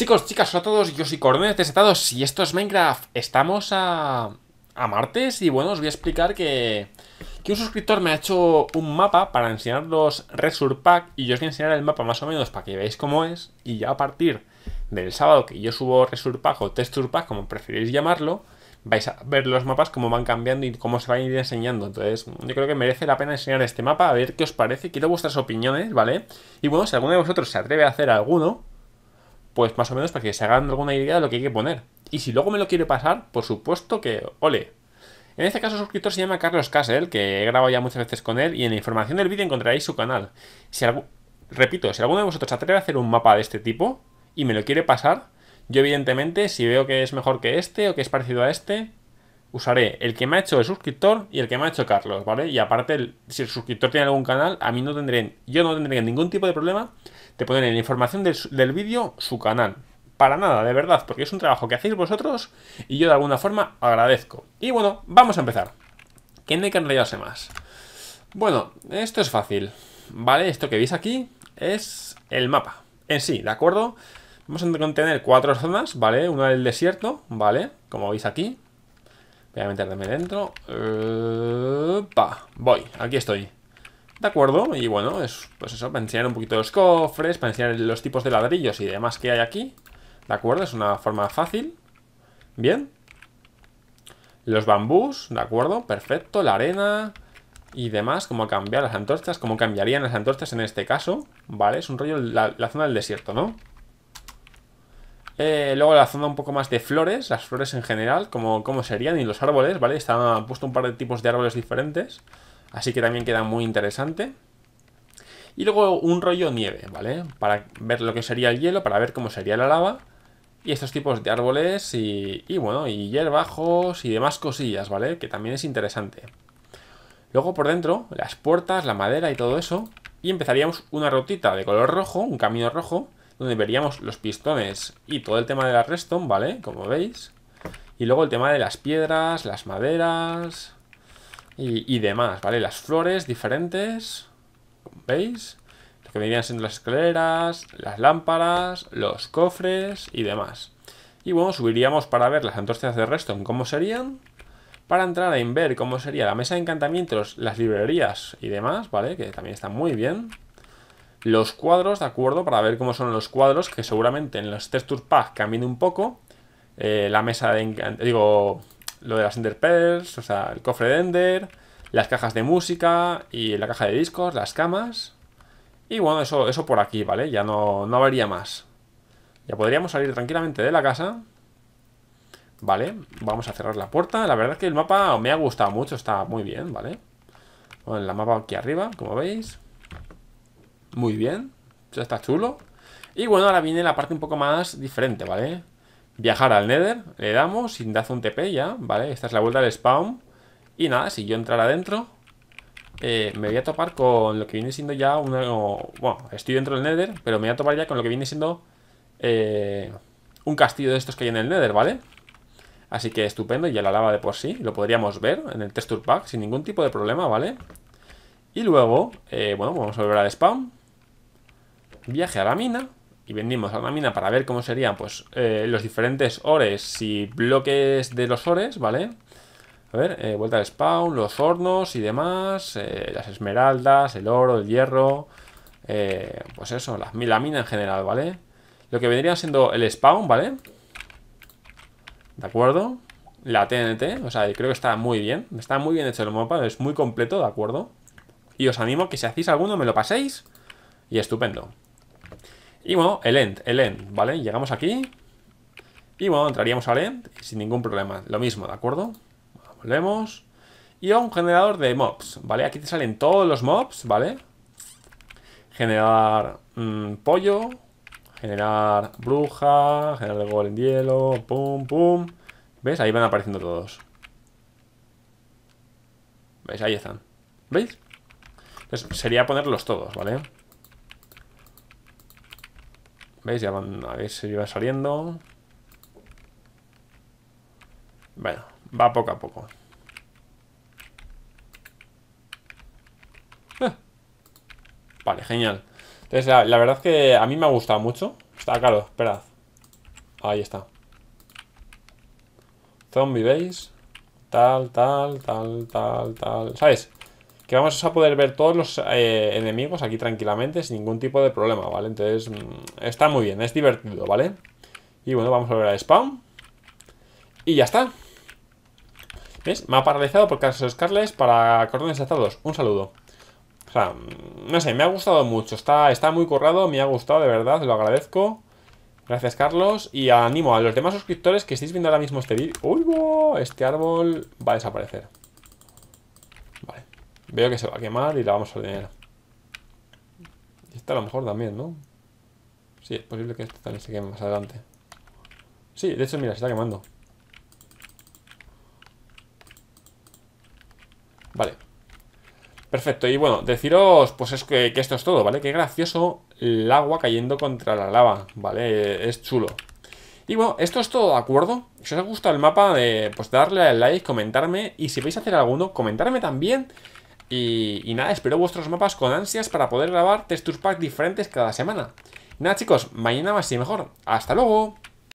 Chicos, chicas, hola a todos, yo soy Cornel Desatados y esto es Minecraft. Estamos a, a martes y bueno, os voy a explicar que, que un suscriptor me ha hecho un mapa para enseñar los y yo os voy a enseñar el mapa más o menos para que veáis cómo es y ya a partir del sábado que yo subo resurpack o Texture como preferís llamarlo, vais a ver los mapas cómo van cambiando y cómo se van a ir enseñando. Entonces, yo creo que merece la pena enseñar este mapa, a ver qué os parece. Quiero vuestras opiniones, ¿vale? Y bueno, si alguno de vosotros se atreve a hacer alguno, pues más o menos para que se hagan alguna idea de lo que hay que poner. Y si luego me lo quiere pasar, por supuesto que ole. En este caso, el suscriptor se llama Carlos Casel que he grabado ya muchas veces con él, y en la información del vídeo encontraréis su canal. Si repito, si alguno de vosotros atreve a hacer un mapa de este tipo y me lo quiere pasar, yo evidentemente, si veo que es mejor que este o que es parecido a este, usaré el que me ha hecho el suscriptor y el que me ha hecho Carlos, ¿vale? Y aparte, si el suscriptor tiene algún canal, a mí no tendré, yo no tendré ningún tipo de problema te ponen en la información del, vídeo su canal. Para nada, de verdad, porque es un trabajo que hacéis vosotros y yo de alguna forma agradezco. Y bueno, vamos a empezar. Que no hay que enrollarse más. Bueno, esto es fácil. ¿Vale? Esto que veis aquí es el mapa en sí, ¿de acuerdo? Vamos a contener cuatro zonas, ¿vale? Una del desierto, ¿vale? Como veis aquí. Voy a meterme dentro. Pa, voy, aquí estoy. De acuerdo, y bueno, es pues eso, para enseñar un poquito los cofres, para enseñar los tipos de ladrillos y demás que hay aquí. De acuerdo, es una forma fácil. Bien. Los bambús, de acuerdo, perfecto, la arena y demás, cómo cambiar las antorchas, cómo cambiarían las antorchas en este caso, ¿vale? Es un rollo la, zona del desierto, ¿no? Eh, luego la zona un poco más de flores, las flores en general, como, cómo serían, y los árboles, ¿vale? Están puesto un par de tipos de árboles diferentes. Así que también queda muy interesante. Y luego un rollo nieve, ¿vale? Para ver lo que sería el hielo, para ver cómo sería la lava. Y estos tipos de árboles y, bueno, y hierbajos y demás cosillas, ¿vale? Que también es interesante. Luego por dentro, las puertas, la madera y todo eso. Y empezaríamos una rotita de color rojo, un camino rojo, donde veríamos los pistones y todo el tema de la redstone, ¿vale? Como veis. Y luego el tema de las piedras, las maderas, y, demás, ¿vale? Las flores diferentes, ¿veis? Lo que venían siendo las escaleras, las lámparas, los cofres y demás. Y bueno, subiríamos para ver las antorchas de Reston, cómo serían. Para entrar en ver cómo sería la mesa de encantamientos, las librerías y demás, ¿vale? Que también está muy bien. Los cuadros, ¿de acuerdo? Para ver cómo son los cuadros, que seguramente en los texture pack camine un poco. Eh, la mesa de... Digo, lo de las Ender Pearls, o sea, el cofre de Ender, las cajas de música y la caja de discos, las camas. Y bueno, eso, eso por aquí, ¿vale? Ya no, no habría más. Ya podríamos salir tranquilamente de la casa. Vale, vamos a cerrar la puerta. La verdad es que el mapa me ha gustado mucho, está muy bien, ¿vale? Bueno, la mapa aquí arriba, como veis. Muy bien, ya está chulo. Y bueno, ahora viene la parte un poco más diferente, ¿vale? Viajar al Nether, le damos, sin dazo un TP ya, ¿vale? Esta es la vuelta al spawn. Y nada, si yo entrara adentro, eh, me voy a topar con lo que viene siendo ya un Bueno, estoy dentro del Nether, pero me voy a topar ya con lo que viene siendo eh, un castillo de estos que hay en el Nether, ¿vale? Así que estupendo, ya la lava de por sí, lo podríamos ver en el texture pack sin ningún tipo de problema, ¿vale? Y luego, eh, bueno, vamos a volver al spawn. Viaje a la mina y vendimos a la mina para ver cómo serían pues eh, los diferentes ores y bloques de los ores, ¿vale? A ver, eh, vuelta al spawn, los hornos y demás, eh, las esmeraldas, el oro, el hierro, pues eso, la, la, mina en general, ¿vale? Lo que vendría siendo el spawn, ¿vale? ¿De acuerdo? La TNT, o sea, creo que está muy bien, está muy bien hecho el mapa, es muy completo, ¿de acuerdo? Y os animo que si hacéis alguno me lo paséis y estupendo. Y bueno, el end, el end, ¿vale? Llegamos aquí. Y bueno, entraríamos al end sin ningún problema. Lo mismo, ¿de acuerdo? Volvemos. Y a un generador de mobs, ¿vale? Aquí te salen todos los mobs, ¿vale? Generar mm, pollo. Generar bruja. Generar de en hielo. Pum, pum. ¿Ves? Ahí van apareciendo todos. ¿Veis? Ahí están. ¿Veis? Entonces sería ponerlos todos, ¿vale? ¿Veis? Ya van, a ver si va saliendo. Bueno, va poco a poco. Eh. Vale, genial. Entonces, la, verdad es que a mí me ha gustado mucho. Está claro, esperad. Ahí está. Zombie ¿veis? Tal, tal, tal, tal, tal. ¿Sabes? que vamos a poder ver todos los eh, enemigos aquí tranquilamente sin ningún tipo de problema, ¿vale? Entonces, mm, está muy bien, es divertido, ¿vale? Y bueno, vamos a volver a spawn. Y ya está. ¿Ves? Me ha paralizado por casos Carles para cordones atados. Un saludo. O sea, mm, no sé, me ha gustado mucho. Está, está muy currado, me ha gustado, de verdad, lo agradezco. Gracias, Carlos. Y animo a los demás suscriptores que estéis viendo ahora mismo este vídeo. ¡Uy, Este árbol va a desaparecer. Veo que se va a quemar y la vamos a ordenar. Esta a lo mejor también, ¿no? Sí, es posible que esta también se queme más adelante. Sí, de hecho, mira, se está quemando. Vale. Perfecto, y bueno, deciros pues es que, esto es todo, ¿vale? Qué gracioso el agua cayendo contra la lava, ¿vale? Es chulo. Y bueno, esto es todo, ¿de acuerdo? Si os ha gustado el mapa, eh, pues darle al like, comentarme, y si vais a hacer alguno, comentarme también y, nada, espero vuestros mapas con ansias para poder grabar texture packs diferentes cada semana. Nada chicos, mañana más y mejor. ¡Hasta luego!